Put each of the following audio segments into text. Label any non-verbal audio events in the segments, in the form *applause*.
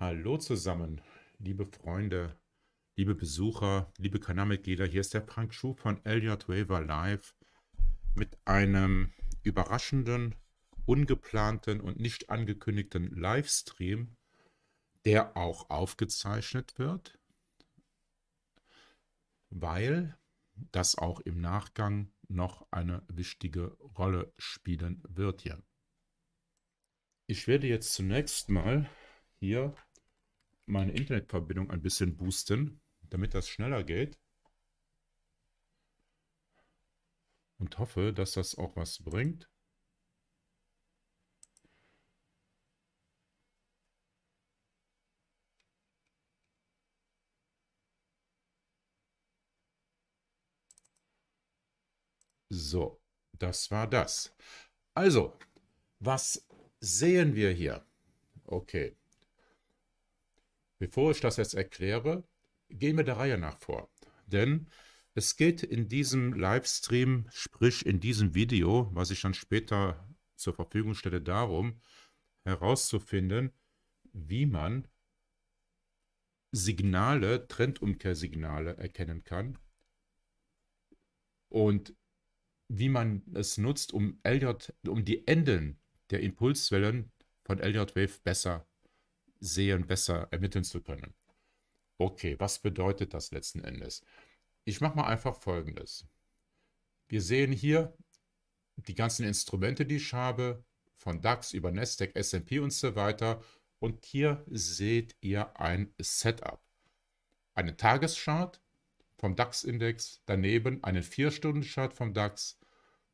Hallo zusammen, liebe Freunde, liebe Besucher, liebe Kanalmitglieder. Hier ist der Frank Schuh von Elliot Waver Live mit einem überraschenden, ungeplanten und nicht angekündigten Livestream, der auch aufgezeichnet wird, weil das auch im Nachgang noch eine wichtige Rolle spielen wird hier. Ich werde jetzt zunächst mal hier meine Internetverbindung ein bisschen boosten, damit das schneller geht. Und hoffe, dass das auch was bringt. So, das war das. Also, was sehen wir hier? Okay. Bevor ich das jetzt erkläre, gehen wir der Reihe nach vor. Denn es geht in diesem Livestream, sprich in diesem Video, was ich dann später zur Verfügung stelle, darum herauszufinden, wie man Signale, Trendumkehrsignale erkennen kann und wie man es nutzt, um, LJ, um die Enden der Impulswellen von LJ Wave besser sehen, besser ermitteln zu können. Okay, was bedeutet das letzten Endes? Ich mache mal einfach Folgendes. Wir sehen hier die ganzen Instrumente, die ich habe, von DAX über Nasdaq, S&P und so weiter. Und hier seht ihr ein Setup. Einen Tageschart vom DAX-Index, daneben einen 4-Stunden-Chart vom DAX,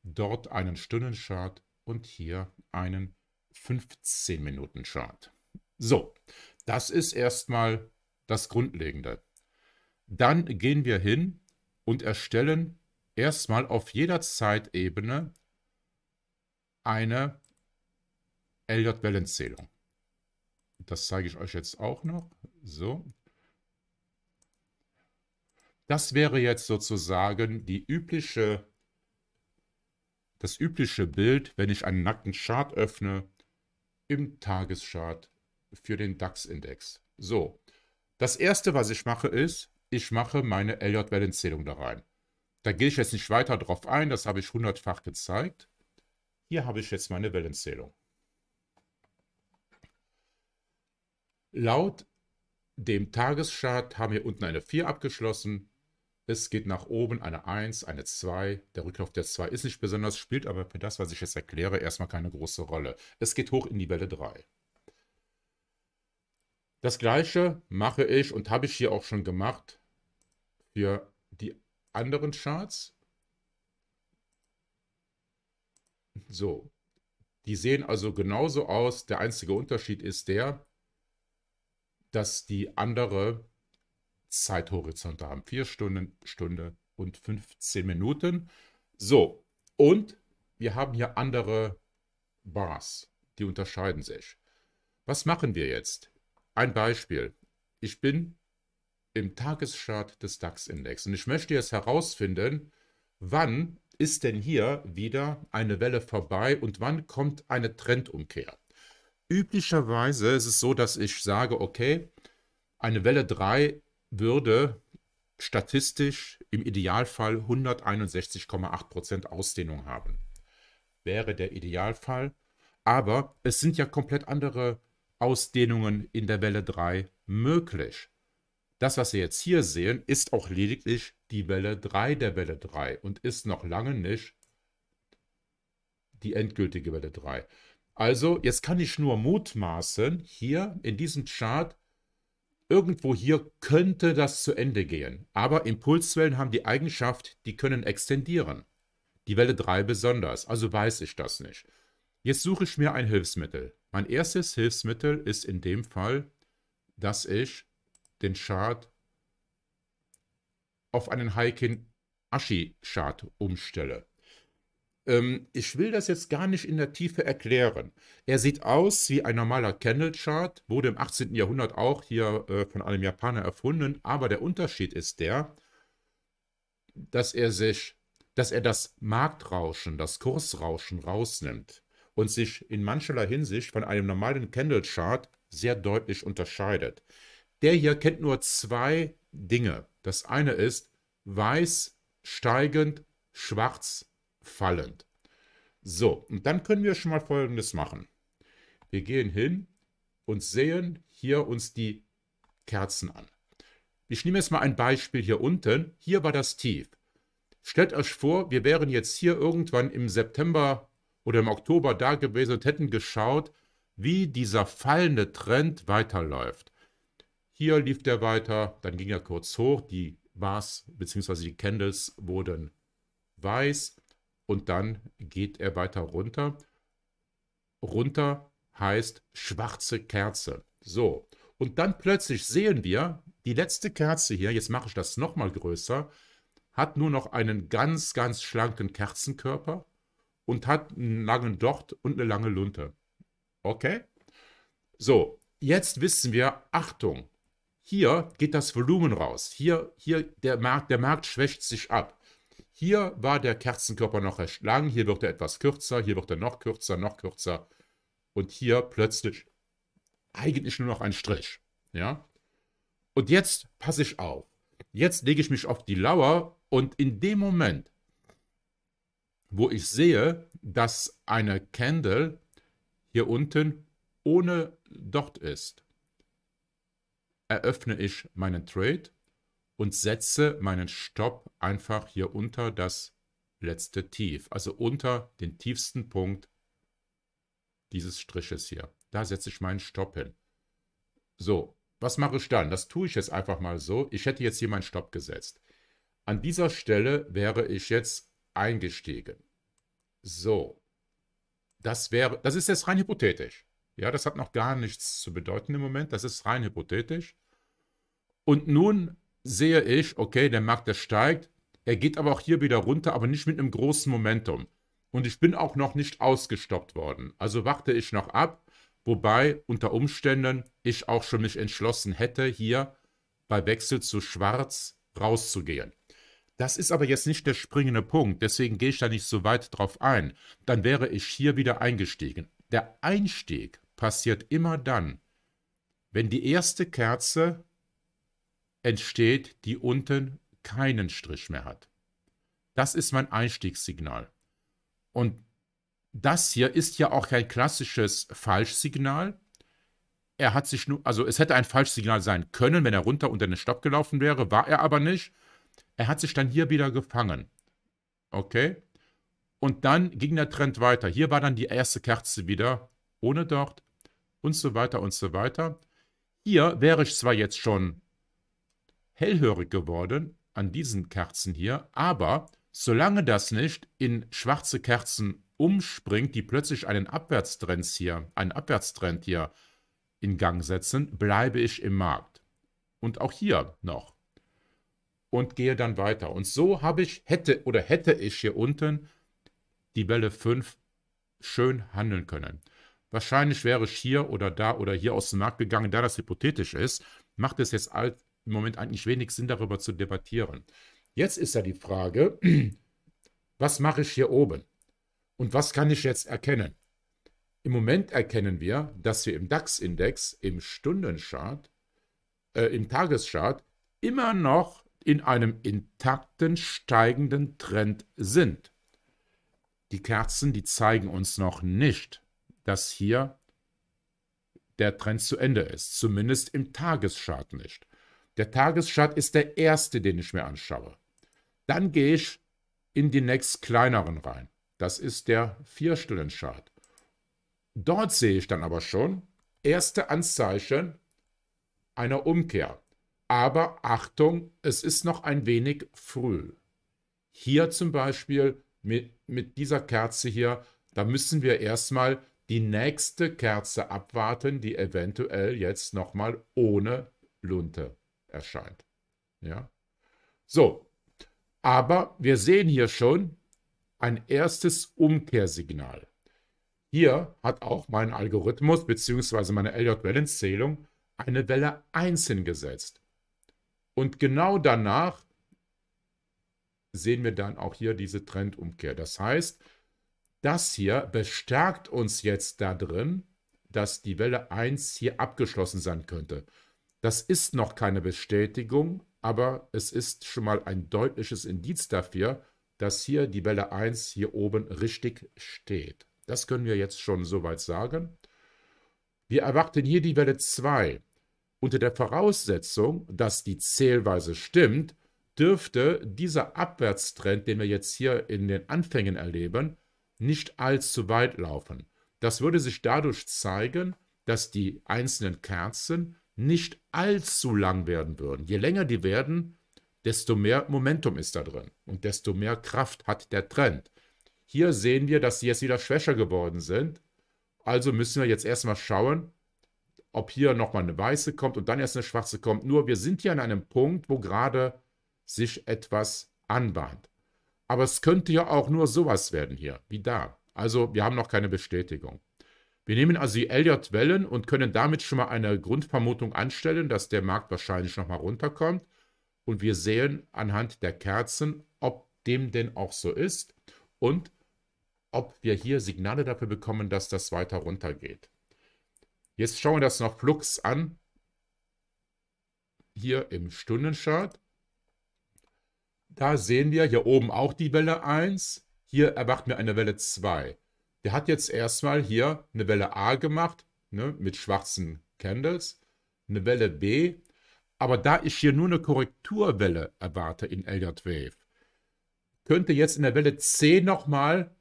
dort einen Stunden-Chart und hier einen 15-Minuten-Chart. So, das ist erstmal das Grundlegende. Dann gehen wir hin und erstellen erstmal auf jeder Zeitebene eine LJ-Wellenzählung. Das zeige ich euch jetzt auch noch. So. Das wäre jetzt sozusagen die übliche, das übliche Bild, wenn ich einen nackten Chart öffne im Tageschart für den DAX-Index. So, das erste, was ich mache, ist, ich mache meine LJ-Wellenzählung da rein. Da gehe ich jetzt nicht weiter drauf ein, das habe ich hundertfach gezeigt. Hier habe ich jetzt meine Wellenzählung. Laut dem Tageschart haben wir unten eine 4 abgeschlossen. Es geht nach oben eine 1, eine 2. Der Rücklauf der 2 ist nicht besonders, spielt aber für das, was ich jetzt erkläre, erstmal keine große Rolle. Es geht hoch in die Welle 3. Das gleiche mache ich und habe ich hier auch schon gemacht für die anderen Charts. So, die sehen also genauso aus. Der einzige Unterschied ist der, dass die andere Zeithorizonte haben. Vier Stunden, Stunde und 15 Minuten. So, und wir haben hier andere Bars, die unterscheiden sich. Was machen wir jetzt? Ein Beispiel. Ich bin im Tageschart des DAX-Index und ich möchte jetzt herausfinden, wann ist denn hier wieder eine Welle vorbei und wann kommt eine Trendumkehr. Üblicherweise ist es so, dass ich sage, okay, eine Welle 3 würde statistisch im Idealfall 161,8% Ausdehnung haben. Wäre der Idealfall. Aber es sind ja komplett andere Ausdehnungen in der Welle 3 möglich. Das, was wir jetzt hier sehen, ist auch lediglich die Welle 3 der Welle 3 und ist noch lange nicht die endgültige Welle 3. Also, jetzt kann ich nur mutmaßen, hier in diesem Chart, irgendwo hier könnte das zu Ende gehen. Aber Impulswellen haben die Eigenschaft, die können extendieren. Die Welle 3 besonders, also weiß ich das nicht. Jetzt suche ich mir ein Hilfsmittel. Mein erstes Hilfsmittel ist in dem Fall, dass ich den Chart auf einen Heiken Ashi Chart umstelle. Ähm, ich will das jetzt gar nicht in der Tiefe erklären. Er sieht aus wie ein normaler Candle Chart, wurde im 18. Jahrhundert auch hier äh, von einem Japaner erfunden, aber der Unterschied ist der, dass er sich, dass er das Marktrauschen, das Kursrauschen rausnimmt und sich in mancherlei Hinsicht von einem normalen Candle-Chart sehr deutlich unterscheidet. Der hier kennt nur zwei Dinge. Das eine ist weiß steigend, schwarz fallend. So, und dann können wir schon mal Folgendes machen. Wir gehen hin und sehen hier uns die Kerzen an. Ich nehme jetzt mal ein Beispiel hier unten. Hier war das Tief. Stellt euch vor, wir wären jetzt hier irgendwann im September oder im Oktober da gewesen und hätten geschaut, wie dieser fallende Trend weiterläuft. Hier lief der weiter, dann ging er kurz hoch, die Bars bzw. die Candles wurden weiß und dann geht er weiter runter. Runter heißt schwarze Kerze. So, und dann plötzlich sehen wir, die letzte Kerze hier, jetzt mache ich das nochmal größer, hat nur noch einen ganz, ganz schlanken Kerzenkörper und hat einen langen Docht und eine lange Lunte. Okay? So, jetzt wissen wir, Achtung, hier geht das Volumen raus. Hier, hier der, Markt, der Markt schwächt sich ab. Hier war der Kerzenkörper noch recht lang, hier wird er etwas kürzer, hier wird er noch kürzer, noch kürzer. Und hier plötzlich eigentlich nur noch ein Strich. Ja? Und jetzt passe ich auf. Jetzt lege ich mich auf die Lauer und in dem Moment, wo ich sehe, dass eine Candle hier unten ohne Dot ist. Eröffne ich meinen Trade und setze meinen Stopp einfach hier unter das letzte Tief, also unter den tiefsten Punkt dieses Striches hier. Da setze ich meinen Stopp hin. So, was mache ich dann? Das tue ich jetzt einfach mal so. Ich hätte jetzt hier meinen Stopp gesetzt. An dieser Stelle wäre ich jetzt eingestiegen. So. Das wäre, das ist jetzt rein hypothetisch. Ja, das hat noch gar nichts zu bedeuten im Moment. Das ist rein hypothetisch. Und nun sehe ich, okay, der Markt, der steigt. Er geht aber auch hier wieder runter, aber nicht mit einem großen Momentum. Und ich bin auch noch nicht ausgestoppt worden. Also warte ich noch ab, wobei unter Umständen ich auch schon mich entschlossen hätte, hier bei Wechsel zu Schwarz rauszugehen. Das ist aber jetzt nicht der springende Punkt, deswegen gehe ich da nicht so weit drauf ein. Dann wäre ich hier wieder eingestiegen. Der Einstieg passiert immer dann, wenn die erste Kerze entsteht, die unten keinen Strich mehr hat. Das ist mein Einstiegssignal. Und das hier ist ja auch kein klassisches Falschsignal. Er hat sich nur, also es hätte ein Falschsignal sein können, wenn er runter unter den Stopp gelaufen wäre, war er aber nicht. Er hat sich dann hier wieder gefangen. Okay? Und dann ging der Trend weiter. Hier war dann die erste Kerze wieder ohne dort und so weiter und so weiter. Hier wäre ich zwar jetzt schon hellhörig geworden an diesen Kerzen hier, aber solange das nicht in schwarze Kerzen umspringt, die plötzlich einen Abwärtstrend hier, einen Abwärtstrend hier in Gang setzen, bleibe ich im Markt. Und auch hier noch und gehe dann weiter. Und so habe ich, hätte oder hätte ich hier unten die Welle 5 schön handeln können. Wahrscheinlich wäre ich hier oder da oder hier aus dem Markt gegangen, da das hypothetisch ist, macht es jetzt im Moment eigentlich wenig Sinn, darüber zu debattieren. Jetzt ist ja die Frage, *clears throat* was mache ich hier oben? Und was kann ich jetzt erkennen? Im Moment erkennen wir, dass wir im DAX-Index, im Stundenchart, äh, im Tageschart immer noch in einem intakten steigenden Trend sind. Die Kerzen, die zeigen uns noch nicht, dass hier der Trend zu Ende ist, zumindest im Tageschart nicht. Der Tageschart ist der erste, den ich mir anschaue. Dann gehe ich in die nächst kleineren rein. Das ist der Vierstellenchart. Dort sehe ich dann aber schon erste Anzeichen einer Umkehr. Aber Achtung, es ist noch ein wenig früh. Hier zum Beispiel mit, mit dieser Kerze hier, da müssen wir erstmal die nächste Kerze abwarten, die eventuell jetzt nochmal ohne Lunte erscheint. Ja? So, aber wir sehen hier schon ein erstes Umkehrsignal. Hier hat auch mein Algorithmus bzw. meine lj wellenzählung eine Welle 1 hingesetzt. Und genau danach sehen wir dann auch hier diese Trendumkehr. Das heißt, das hier bestärkt uns jetzt darin, dass die Welle 1 hier abgeschlossen sein könnte. Das ist noch keine Bestätigung, aber es ist schon mal ein deutliches Indiz dafür, dass hier die Welle 1 hier oben richtig steht. Das können wir jetzt schon soweit sagen. Wir erwarten hier die Welle 2. Unter der Voraussetzung, dass die Zählweise stimmt, dürfte dieser Abwärtstrend, den wir jetzt hier in den Anfängen erleben, nicht allzu weit laufen. Das würde sich dadurch zeigen, dass die einzelnen Kerzen nicht allzu lang werden würden. Je länger die werden, desto mehr Momentum ist da drin und desto mehr Kraft hat der Trend. Hier sehen wir, dass sie jetzt wieder schwächer geworden sind. Also müssen wir jetzt erstmal schauen, ob hier nochmal eine weiße kommt und dann erst eine schwarze kommt. Nur wir sind hier an einem Punkt, wo gerade sich etwas anbahnt. Aber es könnte ja auch nur sowas werden hier, wie da. Also wir haben noch keine Bestätigung. Wir nehmen also die Elliott-Wellen und können damit schon mal eine Grundvermutung anstellen, dass der Markt wahrscheinlich nochmal runterkommt. Und wir sehen anhand der Kerzen, ob dem denn auch so ist und ob wir hier Signale dafür bekommen, dass das weiter runtergeht. Jetzt schauen wir das noch flux an. Hier im Stundenchart. Da sehen wir hier oben auch die Welle 1. Hier erwarten mir eine Welle 2. Der hat jetzt erstmal hier eine Welle A gemacht, ne, mit schwarzen Candles, eine Welle B. Aber da ich hier nur eine Korrekturwelle erwarte in Elliott Wave, könnte jetzt in der Welle C nochmal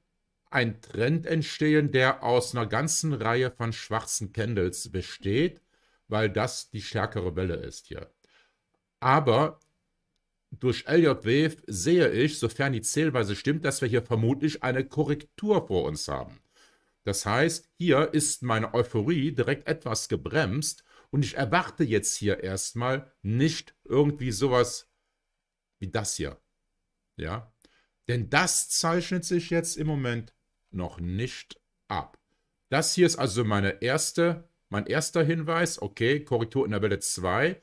ein Trend entstehen, der aus einer ganzen Reihe von schwarzen Candles besteht, weil das die stärkere Welle ist hier. Aber durch LJW sehe ich, sofern die Zählweise stimmt, dass wir hier vermutlich eine Korrektur vor uns haben. Das heißt, hier ist meine Euphorie direkt etwas gebremst und ich erwarte jetzt hier erstmal nicht irgendwie sowas wie das hier. Ja, denn das zeichnet sich jetzt im Moment noch nicht ab. Das hier ist also meine erste, mein erster Hinweis. Okay, Korrektur in der Welle 2.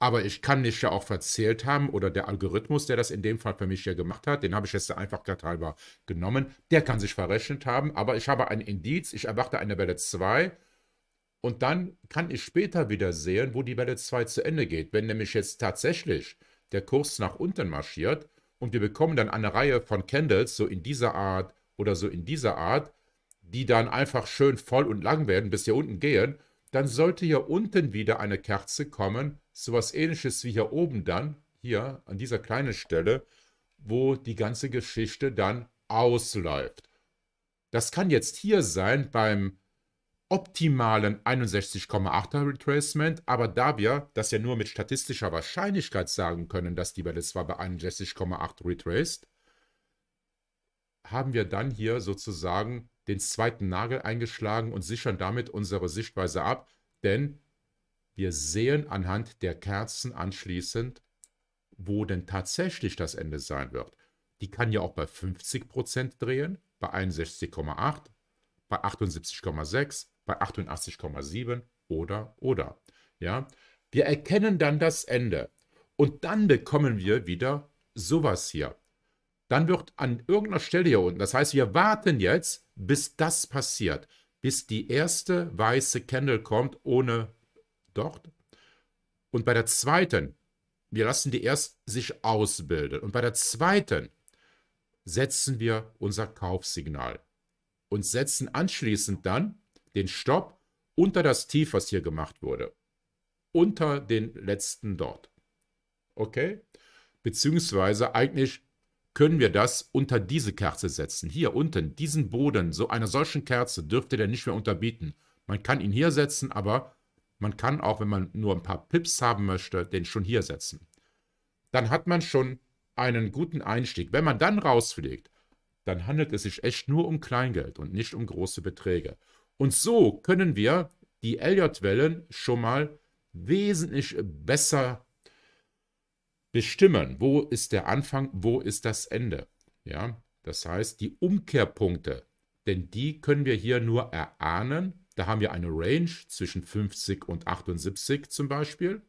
Aber ich kann nicht ja auch verzählt haben oder der Algorithmus, der das in dem Fall für mich ja gemacht hat, den habe ich jetzt einfach halber genommen, der kann sich verrechnet haben. Aber ich habe ein Indiz, ich erwarte eine Welle 2 und dann kann ich später wieder sehen, wo die Welle 2 zu Ende geht. Wenn nämlich jetzt tatsächlich der Kurs nach unten marschiert und wir bekommen dann eine Reihe von Candles, so in dieser Art, oder so in dieser Art, die dann einfach schön voll und lang werden, bis hier unten gehen, dann sollte hier unten wieder eine Kerze kommen, sowas ähnliches wie hier oben dann, hier an dieser kleinen Stelle, wo die ganze Geschichte dann ausläuft. Das kann jetzt hier sein beim optimalen 61,8er Retracement, aber da wir das ja nur mit statistischer Wahrscheinlichkeit sagen können, dass die Welle zwar bei 61,8 retraced, haben wir dann hier sozusagen den zweiten Nagel eingeschlagen und sichern damit unsere Sichtweise ab, denn wir sehen anhand der Kerzen anschließend, wo denn tatsächlich das Ende sein wird. Die kann ja auch bei 50% drehen, bei 61,8, bei 78,6, bei 88,7 oder oder. Ja, wir erkennen dann das Ende und dann bekommen wir wieder sowas hier dann wird an irgendeiner Stelle hier unten, das heißt, wir warten jetzt, bis das passiert, bis die erste weiße Candle kommt ohne dort. Und bei der zweiten, wir lassen die erst sich ausbilden. Und bei der zweiten setzen wir unser Kaufsignal und setzen anschließend dann den Stopp unter das Tief, was hier gemacht wurde. Unter den letzten dort. Okay? Beziehungsweise eigentlich können wir das unter diese Kerze setzen. Hier unten, diesen Boden, so einer solchen Kerze dürfte der nicht mehr unterbieten. Man kann ihn hier setzen, aber man kann auch, wenn man nur ein paar Pips haben möchte, den schon hier setzen. Dann hat man schon einen guten Einstieg. Wenn man dann rausfliegt, dann handelt es sich echt nur um Kleingeld und nicht um große Beträge. Und so können wir die Elliott-Wellen schon mal wesentlich besser bestimmen, wo ist der Anfang, wo ist das Ende. Ja, das heißt, die Umkehrpunkte, denn die können wir hier nur erahnen. Da haben wir eine Range zwischen 50 und 78 zum Beispiel.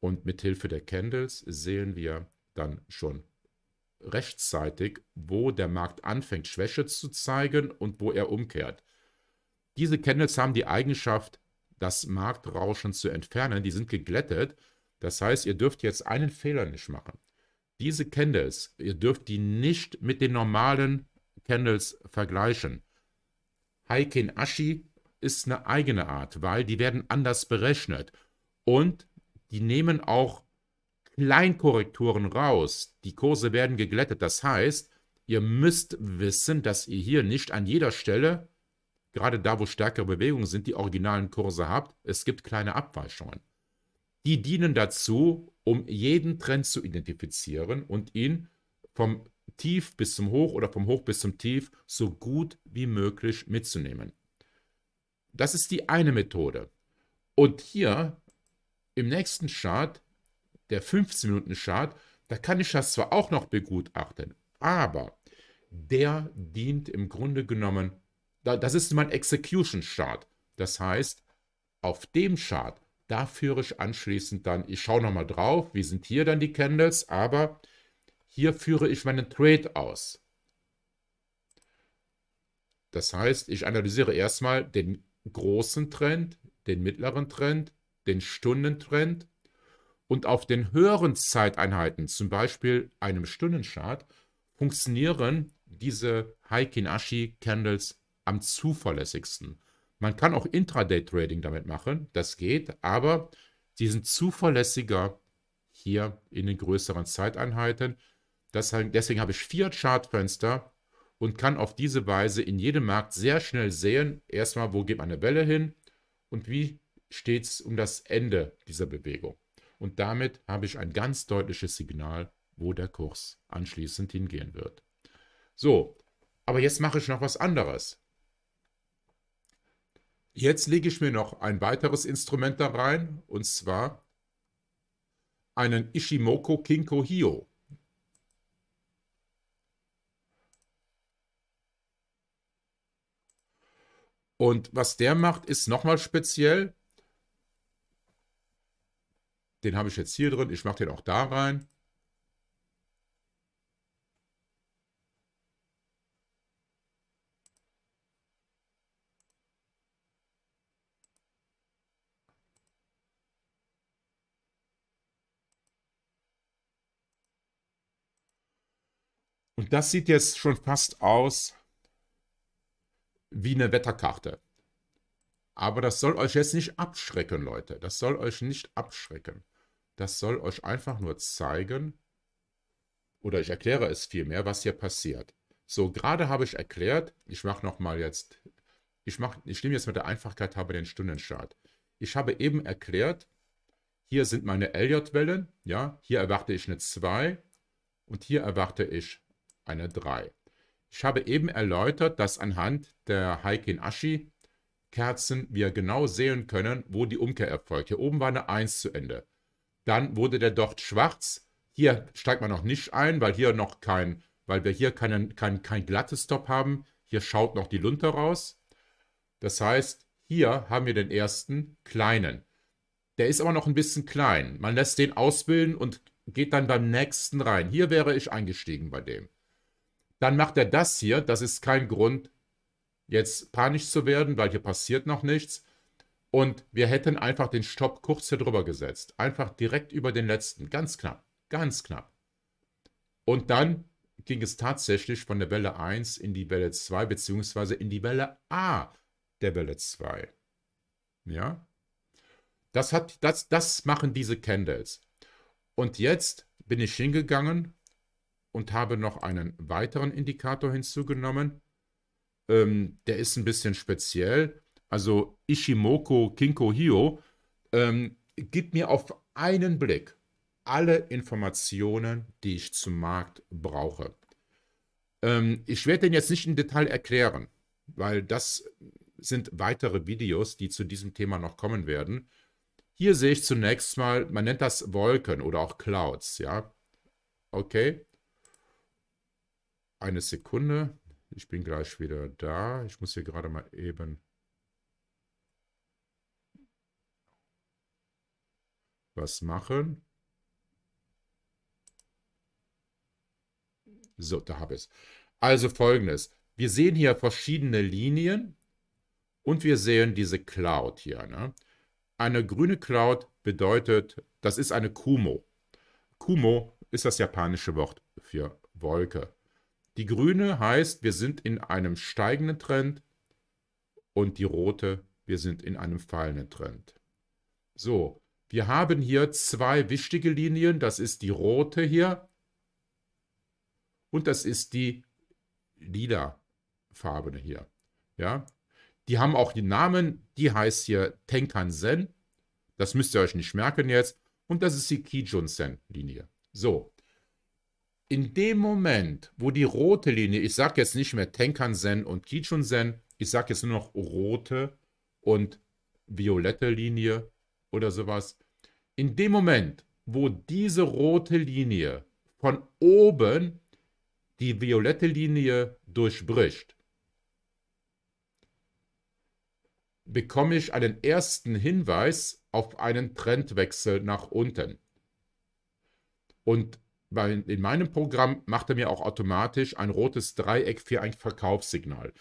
Und mit Hilfe der Candles sehen wir dann schon rechtzeitig, wo der Markt anfängt, Schwäche zu zeigen und wo er umkehrt. Diese Candles haben die Eigenschaft, das Marktrauschen zu entfernen. Die sind geglättet das heißt, ihr dürft jetzt einen Fehler nicht machen. Diese Candles, ihr dürft die nicht mit den normalen Candles vergleichen. Heiken Ashi ist eine eigene Art, weil die werden anders berechnet. Und die nehmen auch Kleinkorrekturen raus. Die Kurse werden geglättet. Das heißt, ihr müsst wissen, dass ihr hier nicht an jeder Stelle, gerade da, wo stärkere Bewegungen sind, die originalen Kurse habt. Es gibt kleine Abweichungen die dienen dazu, um jeden Trend zu identifizieren und ihn vom Tief bis zum Hoch oder vom Hoch bis zum Tief so gut wie möglich mitzunehmen. Das ist die eine Methode. Und hier im nächsten Chart, der 15-Minuten-Chart, da kann ich das zwar auch noch begutachten, aber der dient im Grunde genommen, das ist mein Execution-Chart. Das heißt, auf dem Chart da führe ich anschließend dann, ich schaue nochmal drauf, wie sind hier dann die Candles, aber hier führe ich meinen Trade aus. Das heißt, ich analysiere erstmal den großen Trend, den mittleren Trend, den Stundentrend und auf den höheren Zeiteinheiten, zum Beispiel einem Stundenchart, funktionieren diese Heikin-Ashi-Candles am zuverlässigsten. Man kann auch Intraday-Trading damit machen, das geht, aber die sind zuverlässiger hier in den größeren Zeiteinheiten. Deswegen, deswegen habe ich vier Chartfenster und kann auf diese Weise in jedem Markt sehr schnell sehen, erstmal, wo geht meine Welle hin und wie steht es um das Ende dieser Bewegung. Und damit habe ich ein ganz deutliches Signal, wo der Kurs anschließend hingehen wird. So, aber jetzt mache ich noch was anderes. Jetzt lege ich mir noch ein weiteres Instrument da rein, und zwar einen Ishimoku Kinko Hio. Und was der macht, ist nochmal speziell. Den habe ich jetzt hier drin. Ich mache den auch da rein. Und das sieht jetzt schon fast aus wie eine Wetterkarte. Aber das soll euch jetzt nicht abschrecken, Leute. Das soll euch nicht abschrecken. Das soll euch einfach nur zeigen, oder ich erkläre es vielmehr, was hier passiert. So, gerade habe ich erklärt, ich mache nochmal jetzt, ich, mach, ich nehme jetzt mit der Einfachkeit habe den Stundenchart. Ich habe eben erklärt, hier sind meine LJ-Wellen, ja, hier erwarte ich eine 2 und hier erwarte ich eine 3. Ich habe eben erläutert, dass anhand der Heikin-Ashi-Kerzen wir genau sehen können, wo die Umkehr erfolgt. Hier oben war eine 1 zu Ende. Dann wurde der dort schwarz. Hier steigt man noch nicht ein, weil hier noch kein, weil wir hier keinen, kein, kein glattes Top haben. Hier schaut noch die Lunte raus. Das heißt, hier haben wir den ersten kleinen. Der ist aber noch ein bisschen klein. Man lässt den ausbilden und geht dann beim nächsten rein. Hier wäre ich eingestiegen bei dem. Dann macht er das hier. Das ist kein Grund, jetzt panisch zu werden, weil hier passiert noch nichts. Und wir hätten einfach den Stopp kurz hier drüber gesetzt. Einfach direkt über den letzten. Ganz knapp. Ganz knapp. Und dann ging es tatsächlich von der Welle 1 in die Welle 2, beziehungsweise in die Welle A der Welle 2. Ja? Das, hat, das, das machen diese Candles. Und jetzt bin ich hingegangen und habe noch einen weiteren Indikator hinzugenommen. Ähm, der ist ein bisschen speziell. Also Ishimoku Kinko Hio ähm, gibt mir auf einen Blick alle Informationen, die ich zum Markt brauche. Ähm, ich werde den jetzt nicht im Detail erklären, weil das sind weitere Videos, die zu diesem Thema noch kommen werden. Hier sehe ich zunächst mal, man nennt das Wolken oder auch Clouds, ja. Okay. Eine Sekunde. Ich bin gleich wieder da. Ich muss hier gerade mal eben was machen. So, da habe ich es. Also folgendes. Wir sehen hier verschiedene Linien und wir sehen diese Cloud hier. Ne? Eine grüne Cloud bedeutet, das ist eine Kumo. Kumo ist das japanische Wort für Wolke. Die grüne heißt, wir sind in einem steigenden Trend und die rote, wir sind in einem fallenden Trend. So, wir haben hier zwei wichtige Linien. Das ist die rote hier und das ist die lila farbene hier. Ja, die haben auch den Namen. Die heißt hier Tenkan-sen. Das müsst ihr euch nicht merken jetzt. Und das ist die Kijun-sen-Linie. So, in dem Moment, wo die rote Linie, ich sage jetzt nicht mehr Tenkan-Sen und Kichun-Sen, ich sage jetzt nur noch rote und violette Linie oder sowas, in dem Moment, wo diese rote Linie von oben die violette Linie durchbricht, bekomme ich einen ersten Hinweis auf einen Trendwechsel nach unten. Und bei, in meinem Programm macht er mir auch automatisch ein rotes Dreieck für ein Verkaufssignal.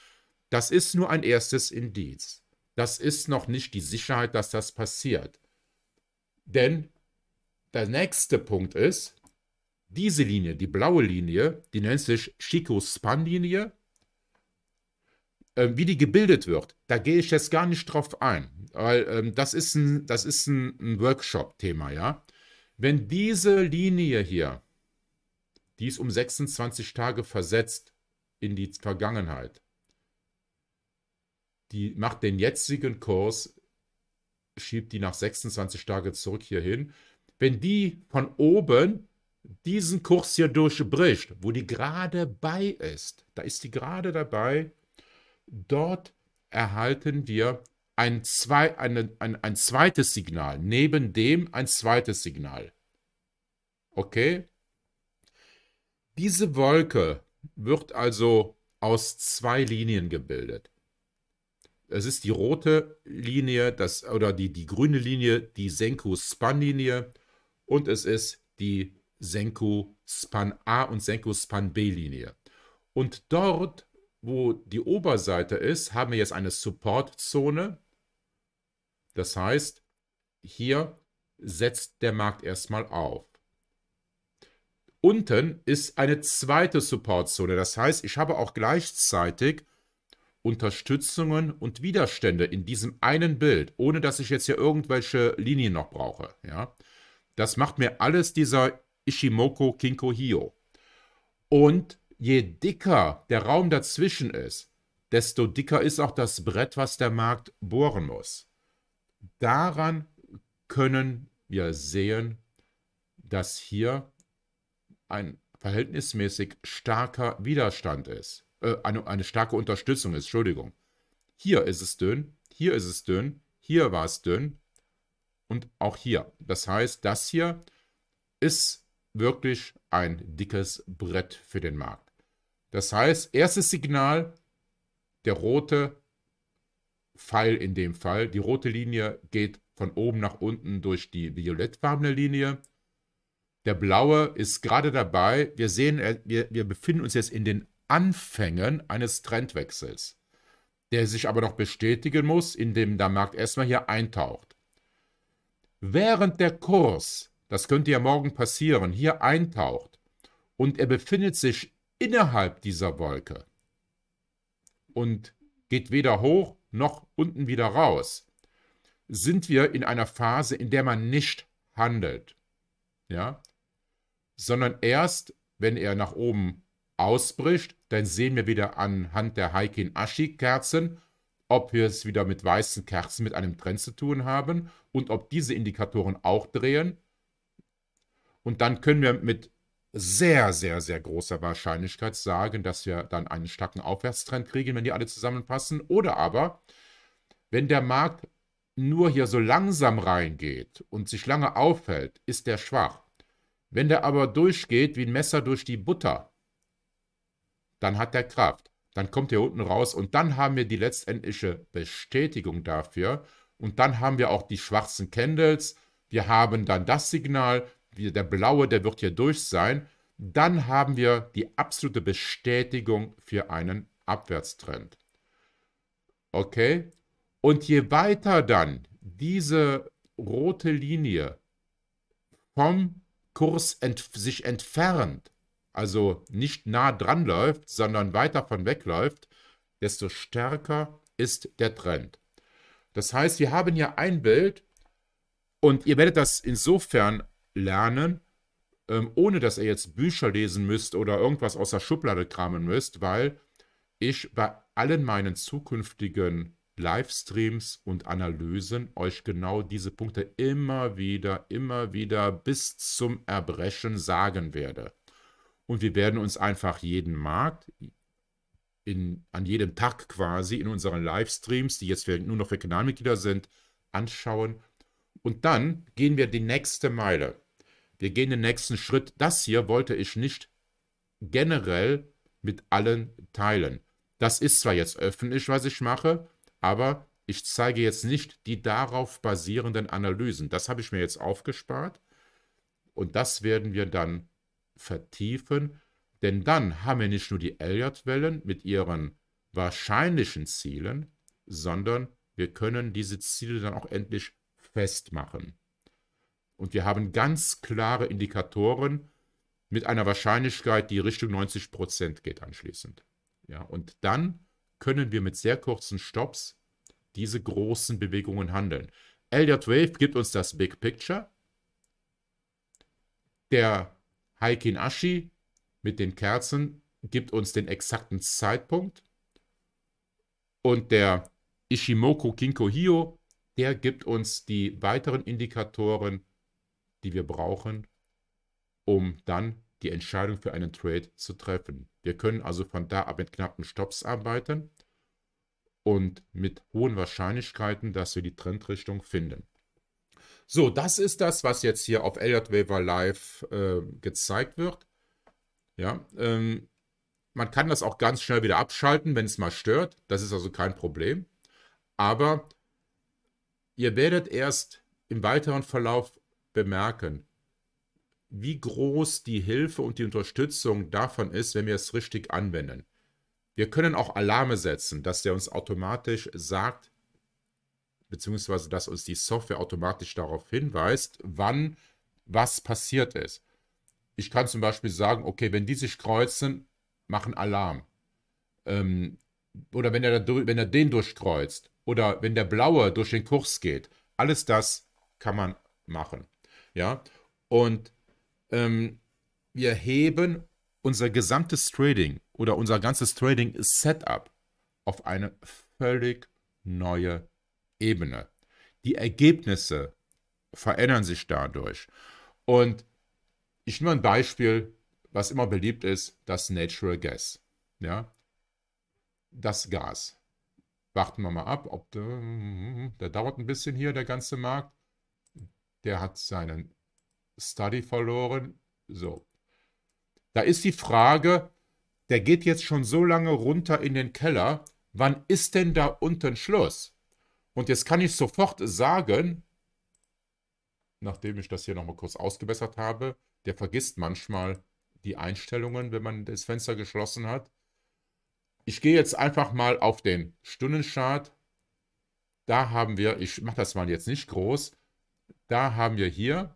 Das ist nur ein erstes Indiz. Das ist noch nicht die Sicherheit, dass das passiert. Denn der nächste Punkt ist, diese Linie, die blaue Linie, die nennt sich Chico-Span-Linie, ähm, wie die gebildet wird, da gehe ich jetzt gar nicht drauf ein, weil ähm, das ist ein, ein, ein Workshop-Thema, ja. Wenn diese Linie hier die ist um 26 Tage versetzt in die Vergangenheit. Die macht den jetzigen Kurs, schiebt die nach 26 Tagen zurück hierhin. Wenn die von oben diesen Kurs hier durchbricht, wo die gerade bei ist, da ist die gerade dabei, dort erhalten wir ein, zwei, ein, ein, ein zweites Signal, neben dem ein zweites Signal. Okay? Diese Wolke wird also aus zwei Linien gebildet. Es ist die rote Linie das, oder die, die grüne Linie, die Senku-Span-Linie und es ist die Senku-Span-A und Senku-Span-B-Linie. Und dort, wo die Oberseite ist, haben wir jetzt eine Support-Zone. Das heißt, hier setzt der Markt erstmal auf. Unten ist eine zweite Supportzone. Das heißt, ich habe auch gleichzeitig Unterstützungen und Widerstände in diesem einen Bild, ohne dass ich jetzt hier irgendwelche Linien noch brauche. Ja? Das macht mir alles dieser Ishimoku Kinko-Hio. Und je dicker der Raum dazwischen ist, desto dicker ist auch das Brett, was der Markt bohren muss. Daran können wir sehen, dass hier ein verhältnismäßig starker Widerstand ist. Äh, eine, eine starke Unterstützung ist, Entschuldigung. Hier ist es dünn, hier ist es dünn, hier war es dünn und auch hier. Das heißt, das hier ist wirklich ein dickes Brett für den Markt. Das heißt, erstes Signal, der rote Pfeil in dem Fall, die rote Linie geht von oben nach unten durch die violettfarbene Linie der blaue ist gerade dabei. Wir sehen, wir, wir befinden uns jetzt in den Anfängen eines Trendwechsels, der sich aber noch bestätigen muss, indem der Markt erstmal hier eintaucht. Während der Kurs, das könnte ja morgen passieren, hier eintaucht und er befindet sich innerhalb dieser Wolke und geht weder hoch noch unten wieder raus, sind wir in einer Phase, in der man nicht handelt. Ja? sondern erst, wenn er nach oben ausbricht, dann sehen wir wieder anhand der Heikin Ashi Kerzen, ob wir es wieder mit weißen Kerzen mit einem Trend zu tun haben und ob diese Indikatoren auch drehen. Und dann können wir mit sehr, sehr, sehr großer Wahrscheinlichkeit sagen, dass wir dann einen starken Aufwärtstrend kriegen, wenn die alle zusammenpassen. Oder aber, wenn der Markt nur hier so langsam reingeht und sich lange aufhält, ist der schwach. Wenn der aber durchgeht wie ein Messer durch die Butter, dann hat er Kraft. Dann kommt er unten raus und dann haben wir die letztendliche Bestätigung dafür. Und dann haben wir auch die schwarzen Candles. Wir haben dann das Signal, der blaue, der wird hier durch sein. Dann haben wir die absolute Bestätigung für einen Abwärtstrend. Okay? Und je weiter dann diese rote Linie vom Kurs ent sich entfernt, also nicht nah dran läuft, sondern weit davon wegläuft, desto stärker ist der Trend. Das heißt, wir haben hier ein Bild und ihr werdet das insofern lernen, ähm, ohne dass ihr jetzt Bücher lesen müsst oder irgendwas aus der Schublade kramen müsst, weil ich bei allen meinen zukünftigen Livestreams und Analysen euch genau diese Punkte immer wieder, immer wieder bis zum Erbrechen sagen werde. Und wir werden uns einfach jeden Markt, in, an jedem Tag quasi in unseren Livestreams, die jetzt nur noch für Kanalmitglieder sind, anschauen. Und dann gehen wir die nächste Meile. Wir gehen den nächsten Schritt. Das hier wollte ich nicht generell mit allen teilen. Das ist zwar jetzt öffentlich, was ich mache, aber ich zeige jetzt nicht die darauf basierenden Analysen. Das habe ich mir jetzt aufgespart und das werden wir dann vertiefen, denn dann haben wir nicht nur die Elliott-Wellen mit ihren wahrscheinlichen Zielen, sondern wir können diese Ziele dann auch endlich festmachen. Und wir haben ganz klare Indikatoren mit einer Wahrscheinlichkeit, die Richtung 90% Prozent geht anschließend. Ja, und dann können wir mit sehr kurzen Stops diese großen Bewegungen handeln. Elliott Wave gibt uns das Big Picture. Der Heikin Ashi mit den Kerzen gibt uns den exakten Zeitpunkt. Und der Ishimoku Kinko Hio, der gibt uns die weiteren Indikatoren, die wir brauchen, um dann die Entscheidung für einen Trade zu treffen. Wir können also von da ab mit knappen Stops arbeiten und mit hohen Wahrscheinlichkeiten, dass wir die Trendrichtung finden. So, das ist das, was jetzt hier auf Elliott Waver Live äh, gezeigt wird. Ja, ähm, man kann das auch ganz schnell wieder abschalten, wenn es mal stört. Das ist also kein Problem. Aber ihr werdet erst im weiteren Verlauf bemerken, wie groß die Hilfe und die Unterstützung davon ist, wenn wir es richtig anwenden. Wir können auch Alarme setzen, dass der uns automatisch sagt, beziehungsweise dass uns die Software automatisch darauf hinweist, wann was passiert ist. Ich kann zum Beispiel sagen, okay, wenn die sich kreuzen, machen Alarm. Ähm, oder wenn er, wenn er den durchkreuzt oder wenn der blaue durch den Kurs geht. Alles das kann man machen. Ja, und ähm, wir heben unser gesamtes Trading oder unser ganzes Trading-Setup auf eine völlig neue Ebene. Die Ergebnisse verändern sich dadurch. Und ich nehme ein Beispiel, was immer beliebt ist, das Natural Gas. Ja? Das Gas. Warten wir mal ab, ob der, der dauert ein bisschen hier, der ganze Markt. Der hat seinen Study verloren. So. Da ist die Frage, der geht jetzt schon so lange runter in den Keller. Wann ist denn da unten Schluss? Und jetzt kann ich sofort sagen, nachdem ich das hier nochmal kurz ausgebessert habe, der vergisst manchmal die Einstellungen, wenn man das Fenster geschlossen hat. Ich gehe jetzt einfach mal auf den Stundenchart. Da haben wir, ich mache das mal jetzt nicht groß, da haben wir hier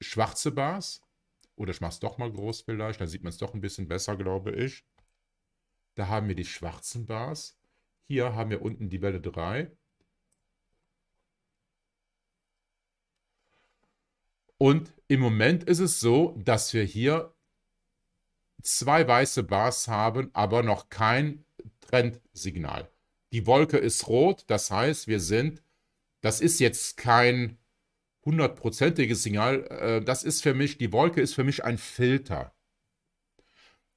schwarze Bars. Oder ich mache es doch mal groß vielleicht, dann sieht man es doch ein bisschen besser, glaube ich. Da haben wir die schwarzen Bars. Hier haben wir unten die Welle 3. Und im Moment ist es so, dass wir hier zwei weiße Bars haben, aber noch kein Trendsignal. Die Wolke ist rot, das heißt, wir sind, das ist jetzt kein hundertprozentiges Signal. Äh, das ist für mich, die Wolke ist für mich ein Filter.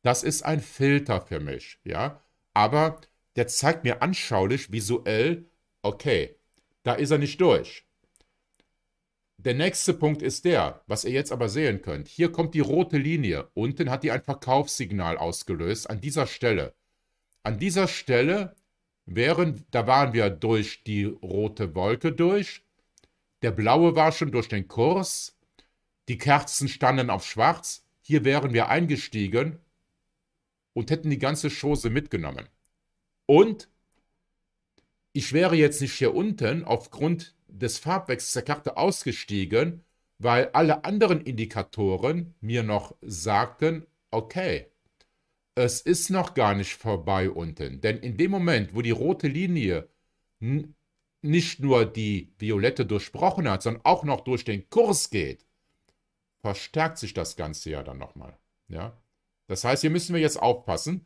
Das ist ein Filter für mich, ja. Aber der zeigt mir anschaulich, visuell, okay, da ist er nicht durch. Der nächste Punkt ist der, was ihr jetzt aber sehen könnt. Hier kommt die rote Linie. Unten hat die ein Verkaufssignal ausgelöst an dieser Stelle. An dieser Stelle wären, da waren wir durch die rote Wolke durch der blaue war schon durch den Kurs. Die Kerzen standen auf schwarz. Hier wären wir eingestiegen und hätten die ganze Chose mitgenommen. Und ich wäre jetzt nicht hier unten aufgrund des Farbwechsels der Karte ausgestiegen, weil alle anderen Indikatoren mir noch sagten, okay, es ist noch gar nicht vorbei unten. Denn in dem Moment, wo die rote Linie nicht nur die Violette durchbrochen hat, sondern auch noch durch den Kurs geht, verstärkt sich das Ganze ja dann nochmal. Ja? Das heißt, hier müssen wir jetzt aufpassen.